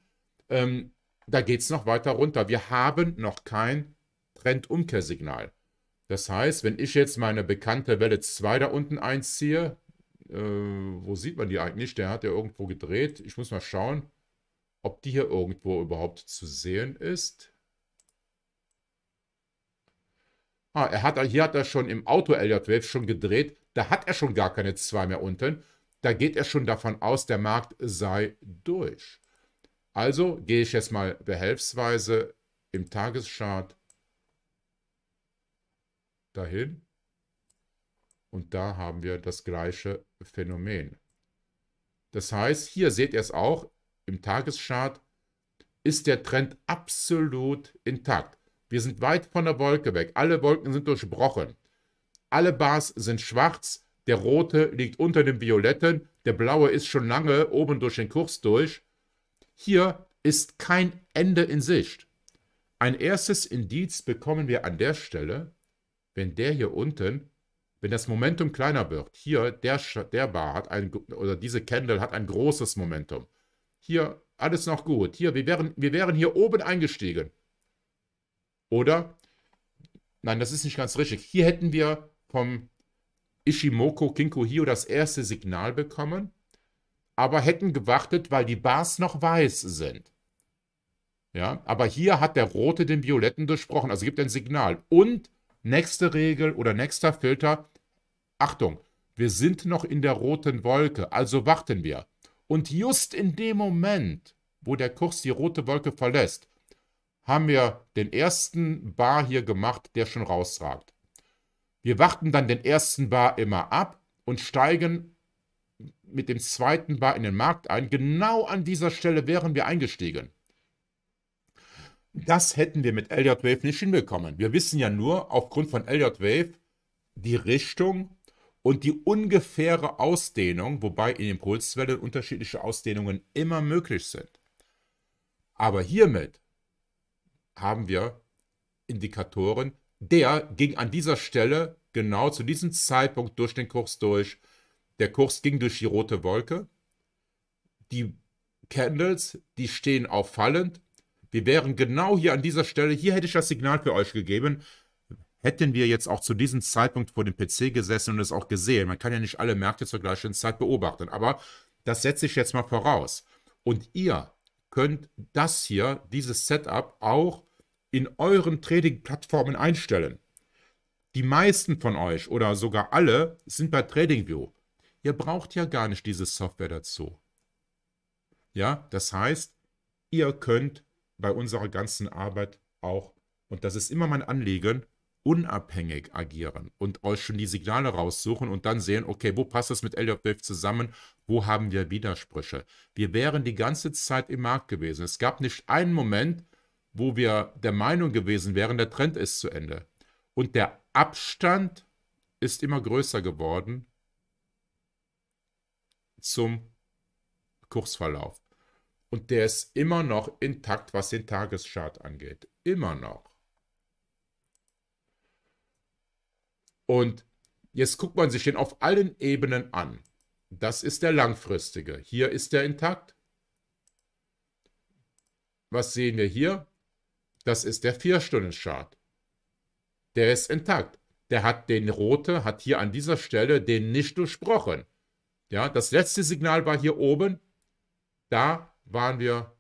Ähm, da geht es noch weiter runter. Wir haben noch kein Trendumkehrsignal. Das heißt, wenn ich jetzt meine bekannte Welle 2 da unten einziehe, äh, wo sieht man die eigentlich? Der hat ja irgendwo gedreht. Ich muss mal schauen, ob die hier irgendwo überhaupt zu sehen ist. Ah, er hat, hier hat er schon im Auto LJ12 schon gedreht. Da hat er schon gar keine zwei mehr unten. Da geht er schon davon aus, der Markt sei durch. Also gehe ich jetzt mal behelfsweise im Tageschart dahin. Und da haben wir das gleiche Phänomen. Das heißt, hier seht ihr es auch, im Tageschart ist der Trend absolut intakt. Wir sind weit von der Wolke weg. Alle Wolken sind durchbrochen. Alle Bars sind schwarz. Der rote liegt unter dem violetten. Der blaue ist schon lange oben durch den Kurs durch. Hier ist kein Ende in Sicht. Ein erstes Indiz bekommen wir an der Stelle, wenn der hier unten, wenn das Momentum kleiner wird. Hier, der, der Bar hat ein, oder diese Candle hat ein großes Momentum. Hier, alles noch gut. Hier, wir wären, wir wären hier oben eingestiegen. Oder? Nein, das ist nicht ganz richtig. Hier hätten wir vom Ishimoko Hio das erste Signal bekommen, aber hätten gewartet, weil die Bars noch weiß sind. Ja, aber hier hat der Rote den Violetten durchbrochen, also gibt ein Signal. Und nächste Regel oder nächster Filter, Achtung, wir sind noch in der roten Wolke, also warten wir. Und just in dem Moment, wo der Kurs die rote Wolke verlässt, haben wir den ersten Bar hier gemacht, der schon rausragt. Wir warten dann den ersten Bar immer ab und steigen mit dem zweiten Bar in den Markt ein. Genau an dieser Stelle wären wir eingestiegen. Das hätten wir mit Elliott Wave nicht hinbekommen. Wir wissen ja nur aufgrund von Elliott Wave die Richtung und die ungefähre Ausdehnung, wobei in Impulswellen unterschiedliche Ausdehnungen immer möglich sind. Aber hiermit haben wir Indikatoren. Der ging an dieser Stelle genau zu diesem Zeitpunkt durch den Kurs durch. Der Kurs ging durch die rote Wolke. Die Candles, die stehen auffallend. Wir wären genau hier an dieser Stelle, hier hätte ich das Signal für euch gegeben. Hätten wir jetzt auch zu diesem Zeitpunkt vor dem PC gesessen und es auch gesehen. Man kann ja nicht alle Märkte zur gleichen Zeit beobachten, aber das setze ich jetzt mal voraus. Und ihr könnt das hier, dieses Setup auch in euren Trading-Plattformen einstellen. Die meisten von euch oder sogar alle sind bei TradingView. Ihr braucht ja gar nicht diese Software dazu. Ja, das heißt, ihr könnt bei unserer ganzen Arbeit auch, und das ist immer mein Anliegen, unabhängig agieren und euch schon die Signale raussuchen und dann sehen, okay, wo passt das mit LWF zusammen, wo haben wir Widersprüche. Wir wären die ganze Zeit im Markt gewesen. Es gab nicht einen Moment, wo wir der Meinung gewesen wären, der Trend ist zu Ende. Und der Abstand ist immer größer geworden zum Kursverlauf. Und der ist immer noch intakt, was den Tageschart angeht. Immer noch. Und jetzt guckt man sich den auf allen Ebenen an. Das ist der langfristige. Hier ist der intakt. Was sehen wir hier? Das ist der 4-Stunden-Chart. Der ist intakt. Der hat den rote, hat hier an dieser Stelle den nicht durchbrochen. Ja, das letzte Signal war hier oben. Da waren wir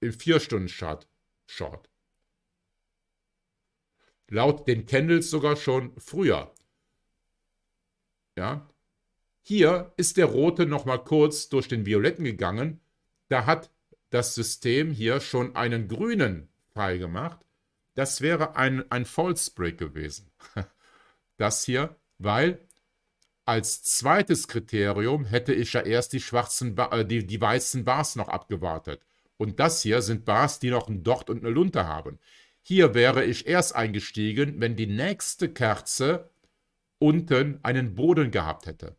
im 4-Stunden-Chart. Short. Laut den Candles sogar schon früher. Ja, hier ist der rote nochmal kurz durch den violetten gegangen. Da hat das System hier schon einen grünen Pfeil gemacht. Das wäre ein, ein False Break gewesen. *laughs* Das hier, weil als zweites Kriterium hätte ich ja erst die, schwarzen ba äh, die, die weißen Bars noch abgewartet. Und das hier sind Bars, die noch einen Dort und eine Lunte haben. Hier wäre ich erst eingestiegen, wenn die nächste Kerze unten einen Boden gehabt hätte.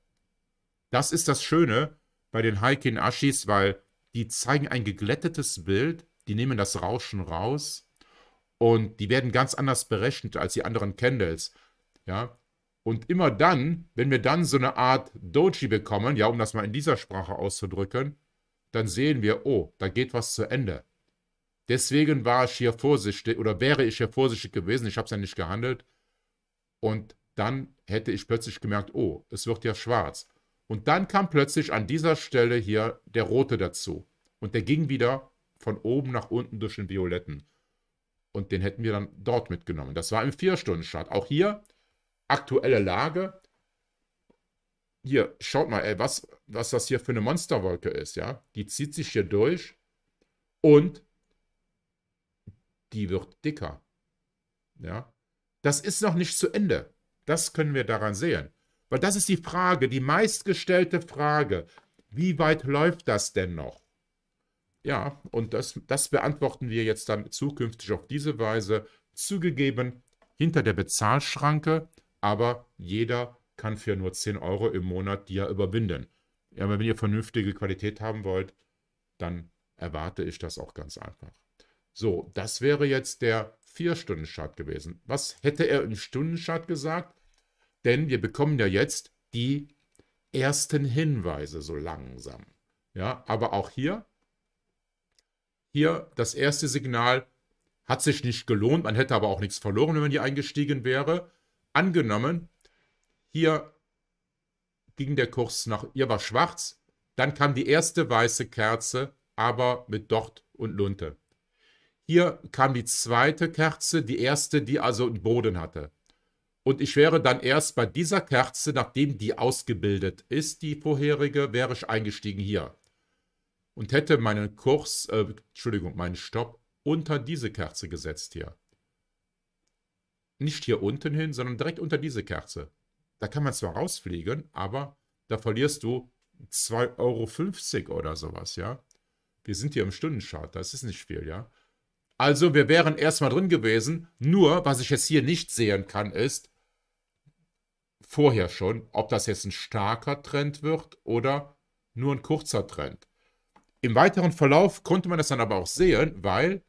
Das ist das Schöne bei den Heikin Ashis, weil die zeigen ein geglättetes Bild, die nehmen das Rauschen raus und die werden ganz anders berechnet als die anderen Candles. Ja. Und immer dann, wenn wir dann so eine Art Doji bekommen, ja, um das mal in dieser Sprache auszudrücken, dann sehen wir, oh, da geht was zu Ende. Deswegen war ich hier vorsichtig oder wäre ich hier vorsichtig gewesen, ich habe es ja nicht gehandelt. Und dann hätte ich plötzlich gemerkt, oh, es wird ja schwarz. Und dann kam plötzlich an dieser Stelle hier der rote dazu. Und der ging wieder von oben nach unten durch den violetten. Und den hätten wir dann dort mitgenommen. Das war im Vier-Stunden-Start. Auch hier aktuelle Lage. Hier, schaut mal, ey, was, was das hier für eine Monsterwolke ist, ja. Die zieht sich hier durch und die wird dicker. Ja. Das ist noch nicht zu Ende. Das können wir daran sehen. Weil das ist die Frage, die meistgestellte Frage. Wie weit läuft das denn noch? Ja, und das, das beantworten wir jetzt dann zukünftig auf diese Weise. Zugegeben, hinter der Bezahlschranke, aber jeder kann für nur 10 Euro im Monat die ja überwinden. Ja, aber wenn ihr vernünftige Qualität haben wollt, dann erwarte ich das auch ganz einfach. So, das wäre jetzt der 4-Stunden-Chart gewesen. Was hätte er im Stundenchart gesagt? Denn wir bekommen ja jetzt die ersten Hinweise so langsam. Ja, aber auch hier, hier das erste Signal hat sich nicht gelohnt. Man hätte aber auch nichts verloren, wenn man hier eingestiegen wäre. Angenommen, hier ging der Kurs nach, hier war schwarz. Dann kam die erste weiße Kerze, aber mit Docht und Lunte. Hier kam die zweite Kerze, die erste, die also einen Boden hatte. Und ich wäre dann erst bei dieser Kerze, nachdem die ausgebildet ist, die vorherige, wäre ich eingestiegen hier. Und hätte meinen Kurs, äh, Entschuldigung, meinen Stopp unter diese Kerze gesetzt hier. Nicht hier unten hin, sondern direkt unter diese Kerze. Da kann man zwar rausfliegen, aber da verlierst du 2,50 Euro oder sowas, ja. Wir sind hier im Stundenchart, das ist nicht viel, ja. Also wir wären erstmal drin gewesen, nur was ich jetzt hier nicht sehen kann ist, vorher schon, ob das jetzt ein starker Trend wird oder nur ein kurzer Trend. Im weiteren Verlauf konnte man das dann aber auch sehen, weil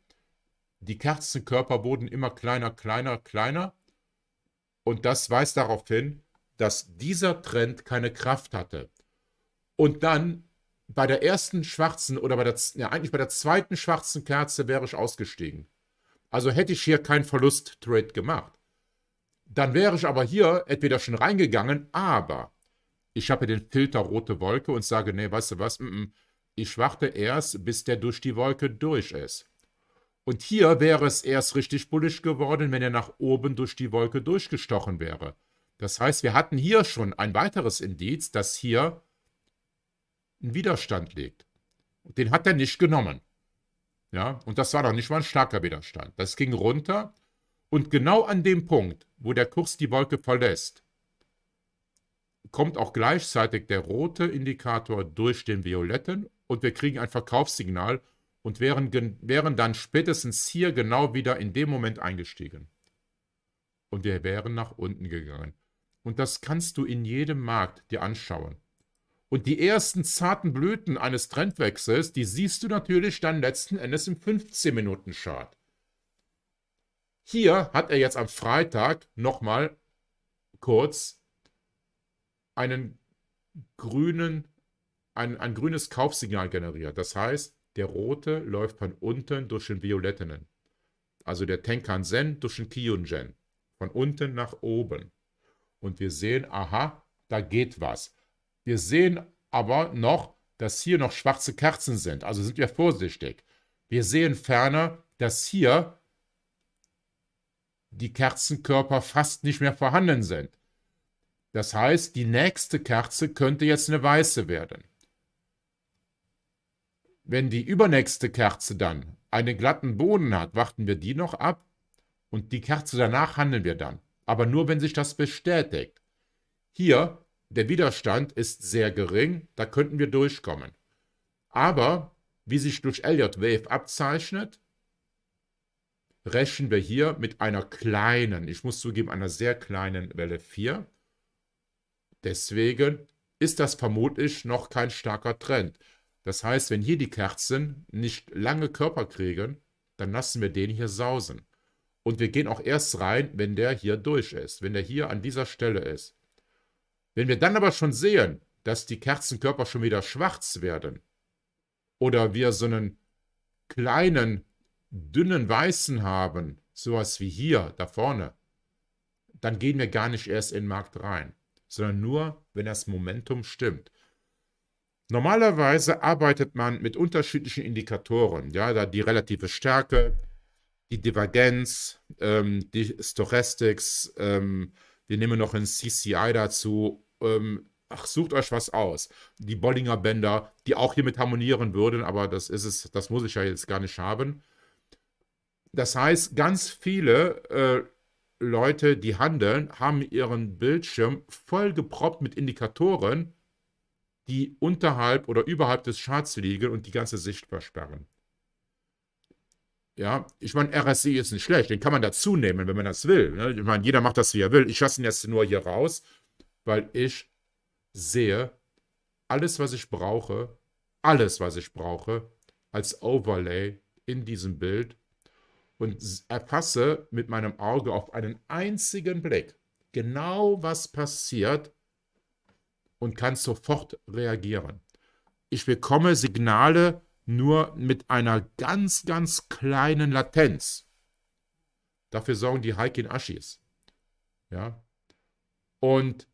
die Kerzenkörper wurden immer kleiner, kleiner, kleiner. Und das weist darauf hin, dass dieser Trend keine Kraft hatte. Und dann bei der ersten schwarzen oder bei der, ja, eigentlich bei der zweiten schwarzen Kerze wäre ich ausgestiegen. Also hätte ich hier keinen Verlust-Trade gemacht. Dann wäre ich aber hier entweder schon reingegangen, aber ich habe den Filter rote Wolke und sage, nee, weißt du was, m -m, ich warte erst, bis der durch die Wolke durch ist. Und hier wäre es erst richtig bullisch geworden, wenn er nach oben durch die Wolke durchgestochen wäre. Das heißt, wir hatten hier schon ein weiteres Indiz, dass hier ein Widerstand liegt. Den hat er nicht genommen. Ja, und das war doch nicht mal ein starker Widerstand. Das ging runter und genau an dem Punkt, wo der Kurs die Wolke verlässt, kommt auch gleichzeitig der rote Indikator durch den violetten und wir kriegen ein Verkaufssignal und wären, wären dann spätestens hier genau wieder in dem Moment eingestiegen. Und wir wären nach unten gegangen. Und das kannst du in jedem Markt dir anschauen. Und die ersten zarten Blüten eines Trendwechsels, die siehst du natürlich dann letzten Endes im 15-Minuten-Chart. Hier hat er jetzt am Freitag nochmal kurz einen grünen, ein, ein grünes Kaufsignal generiert. Das heißt, der rote läuft von unten durch den violettenen. Also der Tenkan-Sen durch den Kyun-Gen. Von unten nach oben. Und wir sehen, aha, da geht was. Wir sehen aber noch, dass hier noch schwarze Kerzen sind. Also sind wir vorsichtig. Wir sehen ferner, dass hier die Kerzenkörper fast nicht mehr vorhanden sind. Das heißt, die nächste Kerze könnte jetzt eine weiße werden. Wenn die übernächste Kerze dann einen glatten Boden hat, warten wir die noch ab und die Kerze danach handeln wir dann. Aber nur, wenn sich das bestätigt. Hier, der Widerstand ist sehr gering, da könnten wir durchkommen. Aber, wie sich durch Elliott Wave abzeichnet, rechnen wir hier mit einer kleinen, ich muss zugeben, einer sehr kleinen Welle 4. Deswegen ist das vermutlich noch kein starker Trend. Das heißt, wenn hier die Kerzen nicht lange Körper kriegen, dann lassen wir den hier sausen. Und wir gehen auch erst rein, wenn der hier durch ist, wenn der hier an dieser Stelle ist. Wenn wir dann aber schon sehen, dass die Kerzenkörper schon wieder schwarz werden oder wir so einen kleinen dünnen Weißen haben, sowas wie hier, da vorne, dann gehen wir gar nicht erst in den Markt rein, sondern nur, wenn das Momentum stimmt. Normalerweise arbeitet man mit unterschiedlichen Indikatoren, ja, da die relative Stärke, die Divergenz, ähm, die Stochastics, ähm, wir nehmen noch ein CCI dazu, ähm, ach, sucht euch was aus. Die Bollinger Bänder, die auch hiermit harmonieren würden, aber das ist es, das muss ich ja jetzt gar nicht haben. Das heißt, ganz viele äh, Leute, die handeln, haben ihren Bildschirm voll vollgeproppt mit Indikatoren, die unterhalb oder überhalb des Charts liegen und die ganze Sicht versperren. Ja, ich meine, RSI ist nicht schlecht, den kann man dazu nehmen, wenn man das will. Ne? Ich meine, jeder macht das, wie er will. Ich lasse ihn jetzt nur hier raus, weil ich sehe alles, was ich brauche, alles, was ich brauche, als Overlay in diesem Bild und erfasse mit meinem Auge auf einen einzigen Blick genau, was passiert und kann sofort reagieren. Ich bekomme Signale nur mit einer ganz, ganz kleinen Latenz. Dafür sorgen die Heikin Ashis. Ja? Und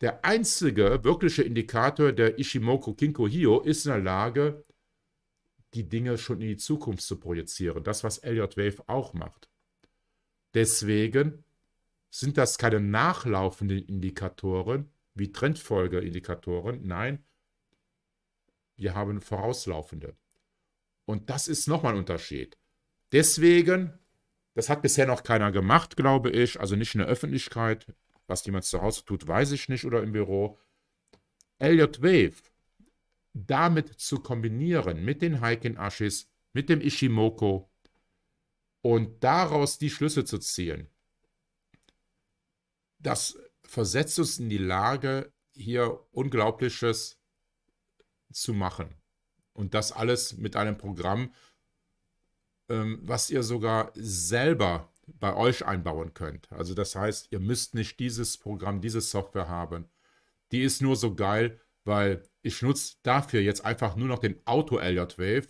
der einzige wirkliche Indikator der Ishimoku Kinko Hio ist in der Lage, die Dinge schon in die Zukunft zu projizieren. Das, was Elliot Wave auch macht. Deswegen sind das keine nachlaufenden Indikatoren wie Trendfolgeindikatoren. Nein, wir haben vorauslaufende. Und das ist nochmal ein Unterschied. Deswegen, das hat bisher noch keiner gemacht, glaube ich, also nicht in der Öffentlichkeit. Was jemand zu Hause tut, weiß ich nicht oder im Büro. Elliot Wave damit zu kombinieren, mit den Heiken Ashis, mit dem Ishimoku und daraus die Schlüsse zu ziehen, das versetzt uns in die Lage, hier Unglaubliches zu machen. Und das alles mit einem Programm, ähm, was ihr sogar selber bei euch einbauen könnt. Also das heißt, ihr müsst nicht dieses Programm, diese Software haben. Die ist nur so geil, weil ich nutze dafür jetzt einfach nur noch den Auto-LJ-Wave,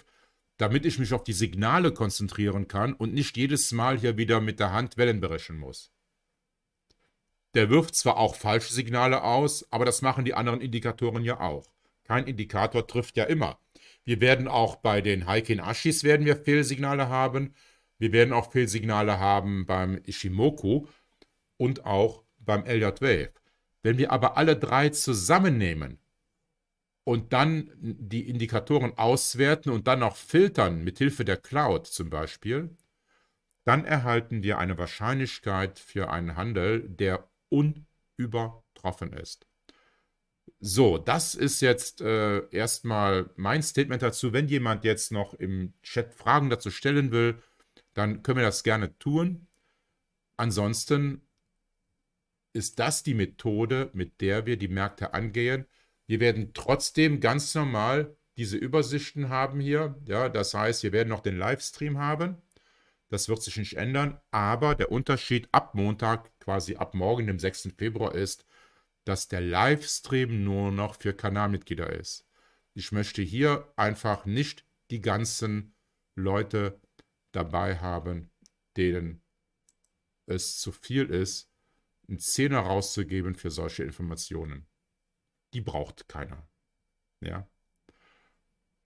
damit ich mich auf die Signale konzentrieren kann und nicht jedes Mal hier wieder mit der Hand Wellen berechnen muss. Der wirft zwar auch falsche Signale aus, aber das machen die anderen Indikatoren ja auch. Kein Indikator trifft ja immer. Wir werden auch bei den Heikin Ashis werden wir Fehlsignale haben. Wir werden auch Fehlsignale haben beim Ishimoku und auch beim LJ Wave. Wenn wir aber alle drei zusammennehmen, und dann die Indikatoren auswerten und dann auch filtern, mithilfe der Cloud zum Beispiel, dann erhalten wir eine Wahrscheinlichkeit für einen Handel, der unübertroffen ist. So, das ist jetzt äh, erstmal mein Statement dazu. Wenn jemand jetzt noch im Chat Fragen dazu stellen will, dann können wir das gerne tun. Ansonsten ist das die Methode, mit der wir die Märkte angehen. Wir werden trotzdem ganz normal diese Übersichten haben hier. Ja, das heißt, wir werden noch den Livestream haben. Das wird sich nicht ändern. Aber der Unterschied ab Montag, quasi ab morgen, dem 6. Februar, ist, dass der Livestream nur noch für Kanalmitglieder ist. Ich möchte hier einfach nicht die ganzen Leute dabei haben, denen es zu viel ist, einen Zehner rauszugeben für solche Informationen die braucht keiner. Ja.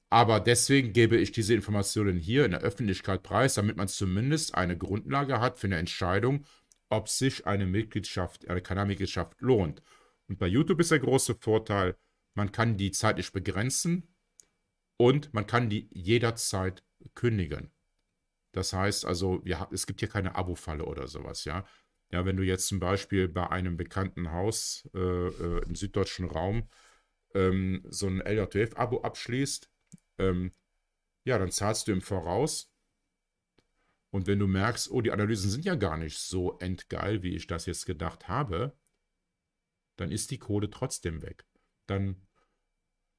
Aber deswegen gebe ich diese Informationen hier in der Öffentlichkeit preis, damit man zumindest eine Grundlage hat für eine Entscheidung, ob sich eine Mitgliedschaft, eine Kanalmitgliedschaft lohnt. Und bei YouTube ist der große Vorteil, man kann die zeitlich begrenzen und man kann die jederzeit kündigen. Das heißt also, ja, es gibt hier keine Abo-Falle oder sowas, ja. Ja, wenn du jetzt zum Beispiel bei einem bekannten Haus äh, äh, im süddeutschen Raum ähm, so ein LJTF-Abo abschließt, ähm, ja, dann zahlst du im Voraus. Und wenn du merkst, oh, die Analysen sind ja gar nicht so endgeil, wie ich das jetzt gedacht habe, dann ist die Kohle trotzdem weg. Dann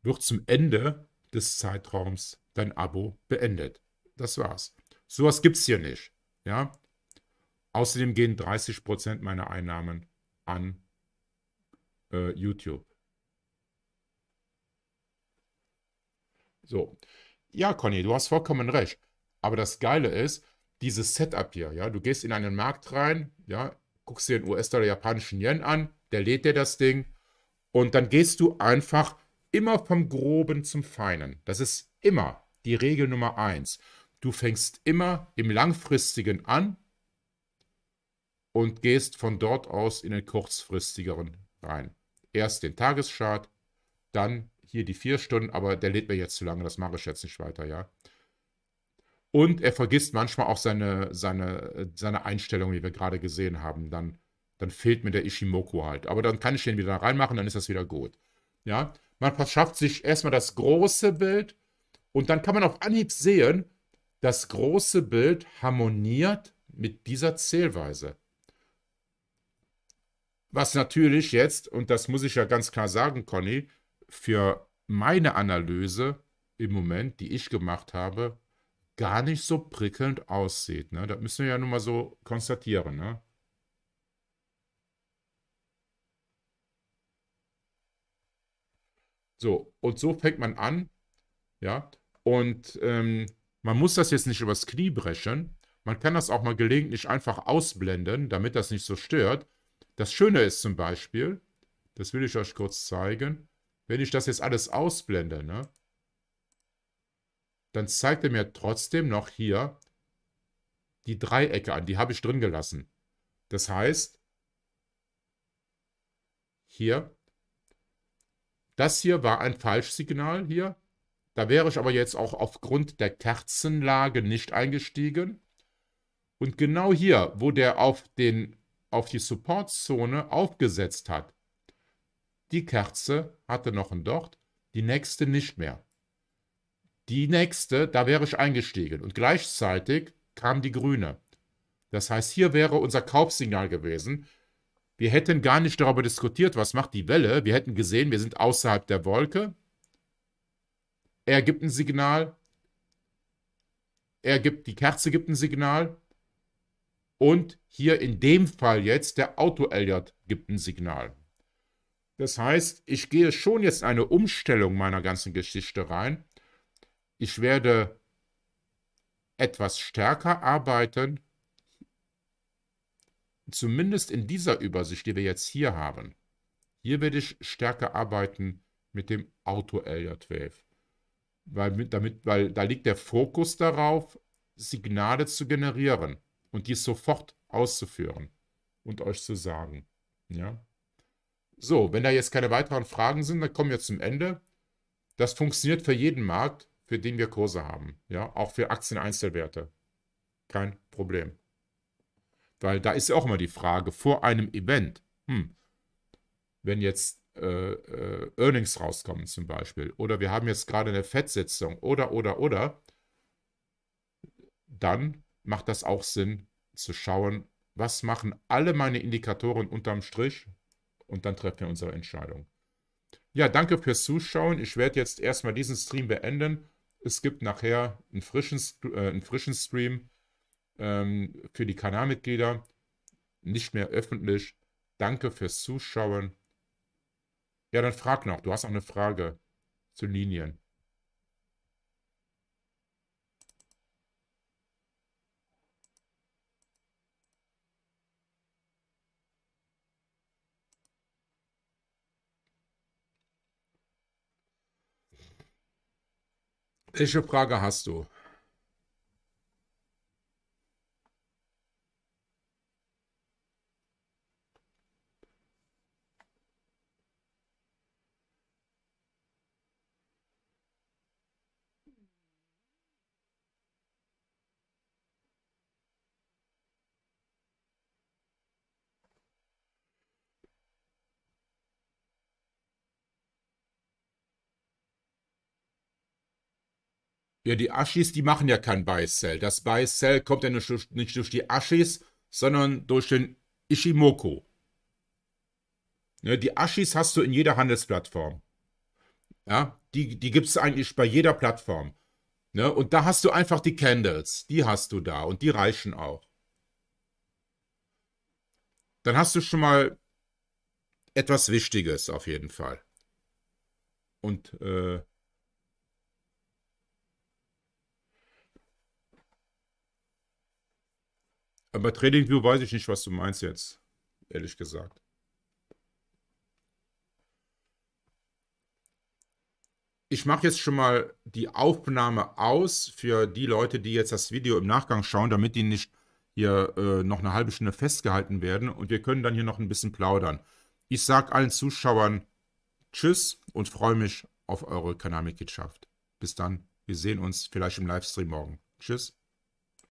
wird zum Ende des Zeitraums dein Abo beendet. Das war's. Sowas gibt's hier nicht. Ja, Außerdem gehen 30% Prozent meiner Einnahmen an äh, YouTube. So. Ja, Conny, du hast vollkommen recht. Aber das Geile ist, dieses Setup hier, ja, du gehst in einen Markt rein, ja, guckst dir den US-Dollar, japanischen Yen an, der lädt dir das Ding und dann gehst du einfach immer vom Groben zum Feinen. Das ist immer die Regel Nummer eins. Du fängst immer im Langfristigen an und gehst von dort aus in den kurzfristigeren rein. Erst den Tageschart, dann hier die vier Stunden, aber der lädt mir jetzt zu lange, das mache ich jetzt nicht weiter, ja. Und er vergisst manchmal auch seine, seine, seine Einstellung, wie wir gerade gesehen haben. Dann, dann fehlt mir der Ishimoku halt. Aber dann kann ich den wieder reinmachen, dann ist das wieder gut. Ja, man verschafft sich erstmal das große Bild und dann kann man auf Anhieb sehen, das große Bild harmoniert mit dieser Zählweise. Was natürlich jetzt, und das muss ich ja ganz klar sagen, Conny, für meine Analyse im Moment, die ich gemacht habe, gar nicht so prickelnd aussieht. Ne? Das müssen wir ja nun mal so konstatieren. Ne? So, und so fängt man an. Ja, und ähm, man muss das jetzt nicht übers Knie brechen. Man kann das auch mal gelegentlich einfach ausblenden, damit das nicht so stört. Das Schöne ist zum Beispiel, das will ich euch kurz zeigen, wenn ich das jetzt alles ausblende, ne, dann zeigt er mir trotzdem noch hier die Dreiecke an. Die habe ich drin gelassen. Das heißt, hier, das hier war ein Falschsignal hier. Da wäre ich aber jetzt auch aufgrund der Kerzenlage nicht eingestiegen. Und genau hier, wo der auf den auf die Supportzone aufgesetzt hat. Die Kerze hatte noch ein Dort, die nächste nicht mehr. Die nächste, da wäre ich eingestiegen und gleichzeitig kam die grüne. Das heißt, hier wäre unser Kaufsignal gewesen. Wir hätten gar nicht darüber diskutiert, was macht die Welle. Wir hätten gesehen, wir sind außerhalb der Wolke. Er gibt ein Signal. Er gibt, die Kerze gibt ein Signal. Und hier in dem Fall jetzt der Auto-Elliot gibt ein Signal. Das heißt, ich gehe schon jetzt eine Umstellung meiner ganzen Geschichte rein. Ich werde etwas stärker arbeiten, zumindest in dieser Übersicht, die wir jetzt hier haben. Hier werde ich stärker arbeiten mit dem Auto-Elliot-Wave. Weil, damit, weil da liegt der Fokus darauf, Signale zu generieren und dies sofort auszuführen und euch zu sagen. Ja? So, wenn da jetzt keine weiteren Fragen sind, dann kommen wir zum Ende. Das funktioniert für jeden Markt, für den wir Kurse haben. Ja? Auch für Aktien-Einzelwerte. Kein Problem. Weil da ist ja auch immer die Frage, vor einem Event, hm, wenn jetzt äh, äh, Earnings rauskommen zum Beispiel, oder wir haben jetzt gerade eine Fettsitzung, oder, oder, oder, dann macht das auch Sinn zu schauen, was machen alle meine Indikatoren unterm Strich und dann treffen wir unsere Entscheidung. Ja, danke fürs Zuschauen. Ich werde jetzt erstmal diesen Stream beenden. Es gibt nachher einen frischen, äh, einen frischen Stream ähm, für die Kanalmitglieder. Nicht mehr öffentlich. Danke fürs Zuschauen. Ja, dann frag noch. Du hast auch eine Frage zu Linien. Welche Frage hast du? Ja, die Aschis, die machen ja kein Buy-Sell. Das Buy-Sell kommt ja nicht durch, nicht durch, die Aschis, sondern durch den Ishimoku. Ja, ne, die Aschis hast du in jeder Handelsplattform. Ja, die, die gibt es eigentlich bei jeder Plattform. Ne? Und da hast du einfach die Candles. Die hast du da und die reichen auch. Dann hast du schon mal etwas Wichtiges auf jeden Fall. Und äh, Bei TradingView weiß ich nicht, was du meinst jetzt, ehrlich gesagt. Ich mache jetzt schon mal die Aufnahme aus für die Leute, die jetzt das Video im Nachgang schauen, damit die nicht hier äh, noch eine halbe Stunde festgehalten werden und wir können dann hier noch ein bisschen plaudern. Ich sage allen Zuschauern Tschüss und freue mich auf eure Kanalmitgliedschaft. Bis dann, wir sehen uns vielleicht im Livestream morgen. Tschüss.